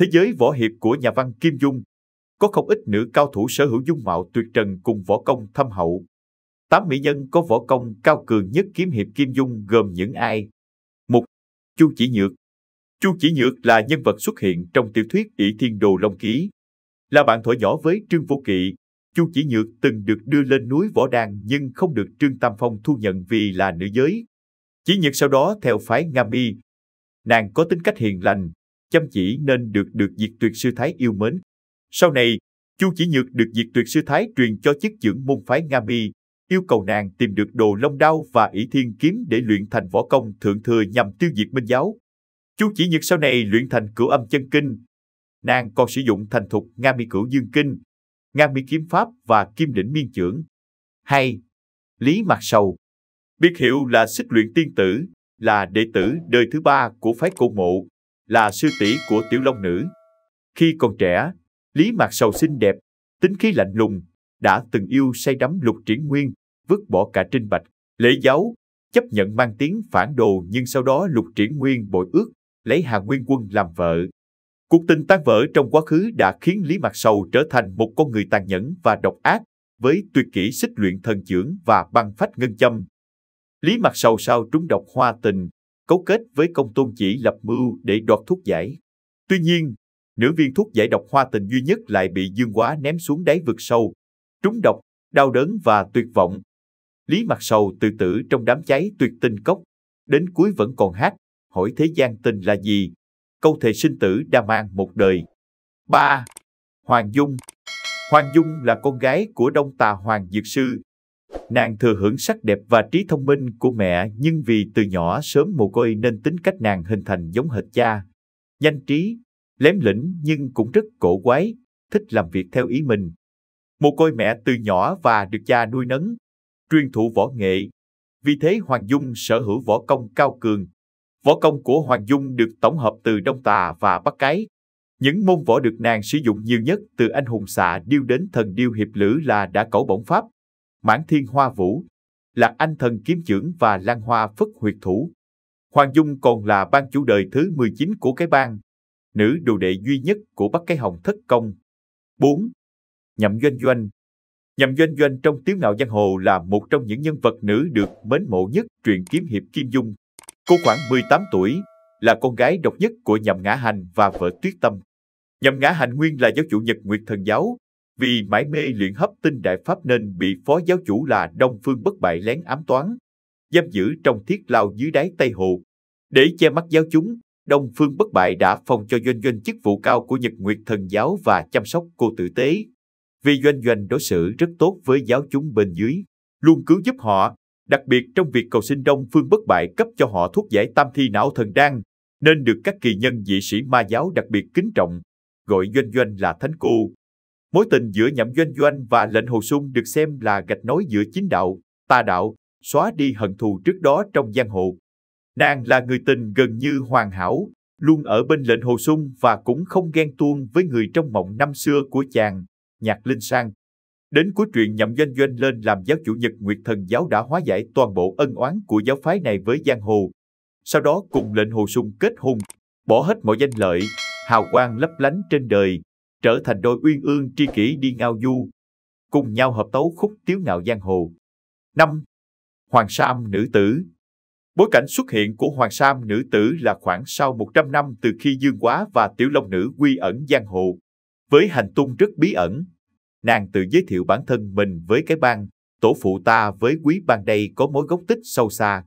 Thế giới võ hiệp của nhà văn Kim Dung có không ít nữ cao thủ sở hữu dung mạo tuyệt trần cùng võ công thâm hậu. Tám mỹ nhân có võ công cao cường nhất kiếm hiệp Kim Dung gồm những ai? Một, Chu Chỉ Nhược Chu Chỉ Nhược là nhân vật xuất hiện trong tiểu thuyết ỷ Thiên Đồ Long Ký. Là bạn thổi nhỏ với Trương vũ Kỵ, Chu Chỉ Nhược từng được đưa lên núi Võ Đan nhưng không được Trương Tam Phong thu nhận vì là nữ giới. Chỉ Nhược sau đó theo phái Ngam Y. Nàng có tính cách hiền lành, chăm chỉ nên được được Diệt Tuyệt Sư Thái yêu mến. Sau này, Chu Chỉ Nhược được Diệt Tuyệt Sư Thái truyền cho chức trưởng môn phái Nga Mi, yêu cầu nàng tìm được đồ long đao và ỷ thiên kiếm để luyện thành võ công thượng thừa nhằm tiêu diệt minh giáo. Chu Chỉ Nhược sau này luyện thành cửu âm chân kinh. Nàng còn sử dụng thành thục Nga Mi Cửu Dương Kinh, Nga Mi Kiếm Pháp và Kim Đỉnh Miên trưởng. Hay Lý Mạc Sầu Biệt hiệu là xích luyện tiên tử, là đệ tử đời thứ ba của phái cổ mộ là sư tỷ của tiểu long nữ. Khi còn trẻ, Lý Mạc Sầu xinh đẹp, tính khí lạnh lùng, đã từng yêu say đắm lục triển nguyên, vứt bỏ cả trinh bạch, lễ giáo, chấp nhận mang tiếng phản đồ nhưng sau đó lục triển nguyên bội ước, lấy Hà Nguyên Quân làm vợ. Cuộc tình tan vỡ trong quá khứ đã khiến Lý Mạc Sầu trở thành một con người tàn nhẫn và độc ác, với tuyệt kỹ xích luyện thần trưởng và băng phách ngân châm. Lý Mặc Sầu sau trúng độc hoa tình, cấu kết với công tôn chỉ lập mưu để đoạt thuốc giải. Tuy nhiên, nửa viên thuốc giải độc hoa tình duy nhất lại bị dương quá ném xuống đáy vực sâu, trúng độc, đau đớn và tuyệt vọng. Lý mặt Sầu tự tử trong đám cháy tuyệt tình cốc, đến cuối vẫn còn hát, hỏi thế gian tình là gì? Câu thề sinh tử đa mang một đời. 3. Hoàng Dung Hoàng Dung là con gái của Đông Tà Hoàng Dược Sư, Nàng thừa hưởng sắc đẹp và trí thông minh của mẹ nhưng vì từ nhỏ sớm mồ côi nên tính cách nàng hình thành giống hệt cha. Nhanh trí, lém lĩnh nhưng cũng rất cổ quái, thích làm việc theo ý mình. Mồ côi mẹ từ nhỏ và được cha nuôi nấng, truyền thụ võ nghệ. Vì thế Hoàng Dung sở hữu võ công cao cường. Võ công của Hoàng Dung được tổng hợp từ Đông Tà và Bắc Cái. Những môn võ được nàng sử dụng nhiều nhất từ anh hùng xạ điêu đến thần điêu hiệp lữ là đã cẩu bổng pháp, mãn thiên hoa vũ, lạc anh thần kiếm trưởng và lan hoa phất huyệt thủ. Hoàng Dung còn là ban chủ đời thứ 19 của cái bang, nữ đồ đệ duy nhất của Bắc Cái Hồng Thất Công. 4. Nhậm Doanh Doanh Nhậm Doanh Doanh trong tiếu ngạo giang hồ là một trong những nhân vật nữ được mến mộ nhất truyện kiếm hiệp Kim Dung. Cô khoảng 18 tuổi, là con gái độc nhất của Nhậm Ngã Hành và vợ Tuyết Tâm. Nhậm Ngã Hành nguyên là giáo chủ Nhật Nguyệt Thần Giáo, vì mãi mê luyện hấp tinh đại pháp nên bị phó giáo chủ là Đông Phương Bất Bại lén ám toán, giam giữ trong thiết lao dưới đáy Tây Hồ. Để che mắt giáo chúng, Đông Phương Bất Bại đã phong cho Doanh Doanh chức vụ cao của Nhật Nguyệt Thần Giáo và chăm sóc cô tử tế. Vì Doanh Doanh đối xử rất tốt với giáo chúng bên dưới, luôn cứu giúp họ, đặc biệt trong việc cầu xin Đông Phương Bất Bại cấp cho họ thuốc giải tam thi não thần đan, nên được các kỳ nhân dị sĩ ma giáo đặc biệt kính trọng, gọi Doanh Doanh là Thánh Cô. Mối tình giữa Nhậm Doanh Doanh và lệnh Hồ Sung được xem là gạch nối giữa chính đạo, tà đạo, xóa đi hận thù trước đó trong giang hồ. Nàng là người tình gần như hoàn hảo, luôn ở bên lệnh Hồ Sung và cũng không ghen tuông với người trong mộng năm xưa của chàng, Nhạc Linh Sang. Đến cuối truyện Nhậm Doanh Doanh lên làm giáo chủ Nhật Nguyệt Thần Giáo đã hóa giải toàn bộ ân oán của giáo phái này với giang hồ. Sau đó cùng lệnh Hồ Sung kết hôn, bỏ hết mọi danh lợi, hào quang lấp lánh trên đời, trở thành đôi uyên ương tri kỷ đi ngao du, cùng nhau hợp tấu khúc tiếu ngạo giang hồ. Năm, Hoàng Sam nữ tử Bối cảnh xuất hiện của Hoàng Sam nữ tử là khoảng sau 100 năm từ khi Dương Quá và Tiểu Long nữ quy ẩn giang hồ. Với hành tung rất bí ẩn, nàng tự giới thiệu bản thân mình với cái bang, tổ phụ ta với quý bang đây có mối gốc tích sâu xa.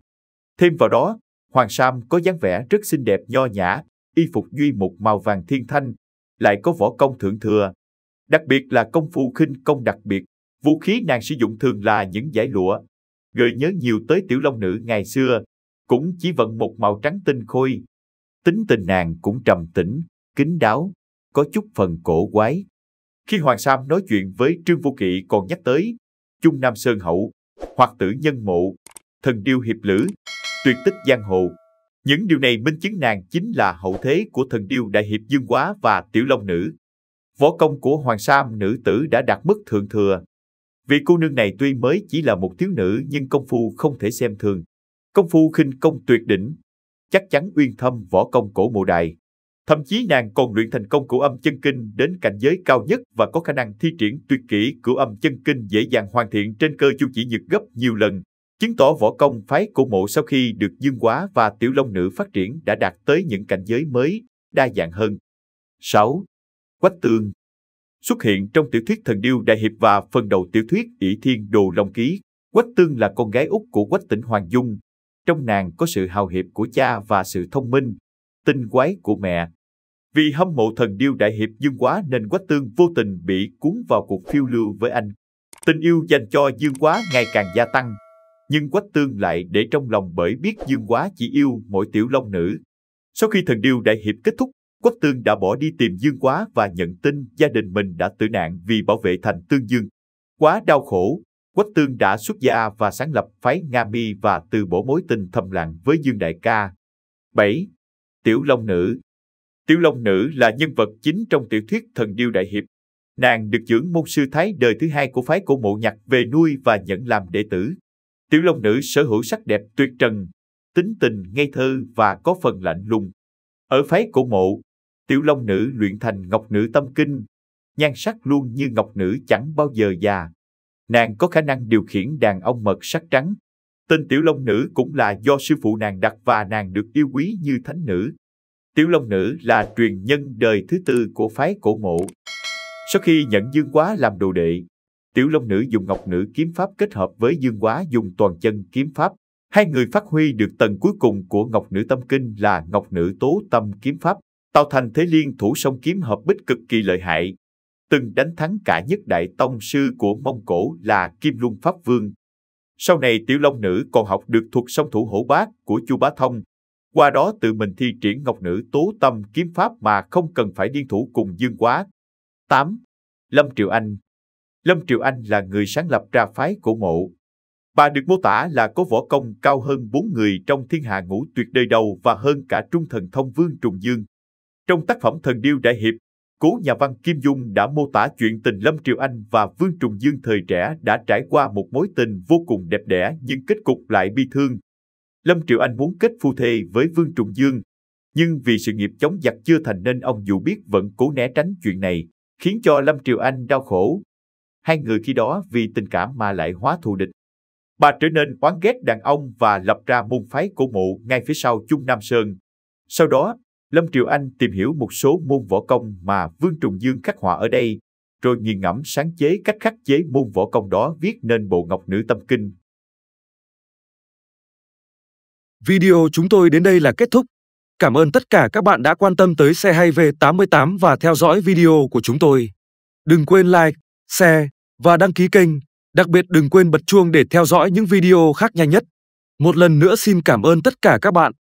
Thêm vào đó, Hoàng Sam có dáng vẻ rất xinh đẹp nho nhã, y phục duy một màu vàng thiên thanh, lại có võ công thượng thừa. Đặc biệt là công phu khinh công đặc biệt, vũ khí nàng sử dụng thường là những giải lụa. Gợi nhớ nhiều tới tiểu long nữ ngày xưa, cũng chỉ vận một màu trắng tinh khôi. Tính tình nàng cũng trầm tĩnh, kín đáo, có chút phần cổ quái. Khi Hoàng Sam nói chuyện với Trương Vô Kỵ còn nhắc tới Trung Nam Sơn Hậu, hoặc tử nhân mộ, thần điêu hiệp lữ, tuyệt tích giang hồ. Những điều này minh chứng nàng chính là hậu thế của thần điêu đại hiệp Dương Quá và Tiểu Long Nữ. Võ công của Hoàng Sam nữ tử đã đạt mức thượng thừa. Vị cô nương này tuy mới chỉ là một thiếu nữ nhưng công phu không thể xem thường. Công phu khinh công tuyệt đỉnh, chắc chắn uyên thâm võ công cổ mộ đại. Thậm chí nàng còn luyện thành công của âm chân kinh đến cảnh giới cao nhất và có khả năng thi triển tuyệt kỹ của âm chân kinh dễ dàng hoàn thiện trên cơ chu chỉ nhược gấp nhiều lần chứng tỏ võ công phái của mộ sau khi được dương quá và tiểu long nữ phát triển đã đạt tới những cảnh giới mới, đa dạng hơn. 6. Quách tương Xuất hiện trong tiểu thuyết Thần Điêu Đại Hiệp và phần đầu tiểu thuyết ỷ Thiên Đồ Long Ký, Quách Tương là con gái út của Quách Tĩnh Hoàng Dung. Trong nàng có sự hào hiệp của cha và sự thông minh, tinh quái của mẹ. Vì hâm mộ Thần Điêu Đại Hiệp Dương Quá nên Quách Tương vô tình bị cuốn vào cuộc phiêu lưu với anh. Tình yêu dành cho Dương Quá ngày càng gia tăng, nhưng quách tương lại để trong lòng bởi biết dương quá chỉ yêu mỗi tiểu long nữ. Sau khi thần điêu đại hiệp kết thúc, quách tương đã bỏ đi tìm dương quá và nhận tin gia đình mình đã tử nạn vì bảo vệ thành tương dương. Quá đau khổ, quách tương đã xuất gia và sáng lập phái Nga Mi và từ bỏ mối tình thầm lặng với dương đại ca. 7. Tiểu Long Nữ Tiểu Long Nữ là nhân vật chính trong tiểu thuyết Thần Điêu Đại Hiệp. Nàng được dưỡng môn sư thái đời thứ hai của phái cổ mộ nhạc về nuôi và nhận làm đệ tử. Tiểu Long Nữ sở hữu sắc đẹp tuyệt trần, tính tình ngây thơ và có phần lạnh lùng. Ở phái cổ mộ, Tiểu Long Nữ luyện thành Ngọc Nữ Tâm Kinh, nhan sắc luôn như Ngọc Nữ chẳng bao giờ già. Nàng có khả năng điều khiển đàn ông mật sắc trắng. Tên Tiểu Long Nữ cũng là do sư phụ nàng đặt và nàng được yêu quý như thánh nữ. Tiểu Long Nữ là truyền nhân đời thứ tư của phái cổ mộ. Sau khi nhận Dương Quá làm đồ đệ, Tiểu Long Nữ dùng Ngọc Nữ kiếm pháp kết hợp với Dương Quá dùng toàn chân kiếm pháp. Hai người phát huy được tầng cuối cùng của Ngọc Nữ Tâm Kinh là Ngọc Nữ Tố Tâm kiếm pháp, tạo thành thế liên thủ song kiếm hợp bích cực kỳ lợi hại. Từng đánh thắng cả nhất đại tông sư của Mông Cổ là Kim Luân Pháp Vương. Sau này Tiểu Long Nữ còn học được thuật song thủ hổ bát của Chu Bá Thông, qua đó tự mình thi triển Ngọc Nữ Tố Tâm kiếm pháp mà không cần phải điên thủ cùng Dương Quá. 8. Lâm Triệu Anh Lâm Triều Anh là người sáng lập ra phái cổ mộ. Bà được mô tả là có võ công cao hơn bốn người trong thiên hạ ngũ tuyệt đời đầu và hơn cả trung thần thông vương Trùng Dương. Trong tác phẩm Thần Điêu Đại Hiệp, cố nhà văn Kim Dung đã mô tả chuyện tình Lâm Triều Anh và Vương Trùng Dương thời trẻ đã trải qua một mối tình vô cùng đẹp đẽ nhưng kết cục lại bi thương. Lâm Triều Anh muốn kết phu thê với Vương Trùng Dương, nhưng vì sự nghiệp chống giặc chưa thành nên ông dù biết vẫn cố né tránh chuyện này, khiến cho Lâm Triều Anh đau khổ hai người khi đó vì tình cảm mà lại hóa thù địch. Bà trở nên oán ghét đàn ông và lập ra môn phái cổ mộ ngay phía sau Chung Nam Sơn. Sau đó, Lâm Triều Anh tìm hiểu một số môn võ công mà Vương Trùng Dương khắc họa ở đây, rồi nghiền ngẫm sáng chế cách khắc chế môn võ công đó viết nên bộ ngọc nữ tâm kinh. Video chúng tôi đến đây là kết thúc. Cảm ơn tất cả các bạn đã quan tâm tới xe hay V88 và theo dõi video của chúng tôi. Đừng quên like, share và đăng ký kênh. Đặc biệt đừng quên bật chuông để theo dõi những video khác nhanh nhất. Một lần nữa xin cảm ơn tất cả các bạn.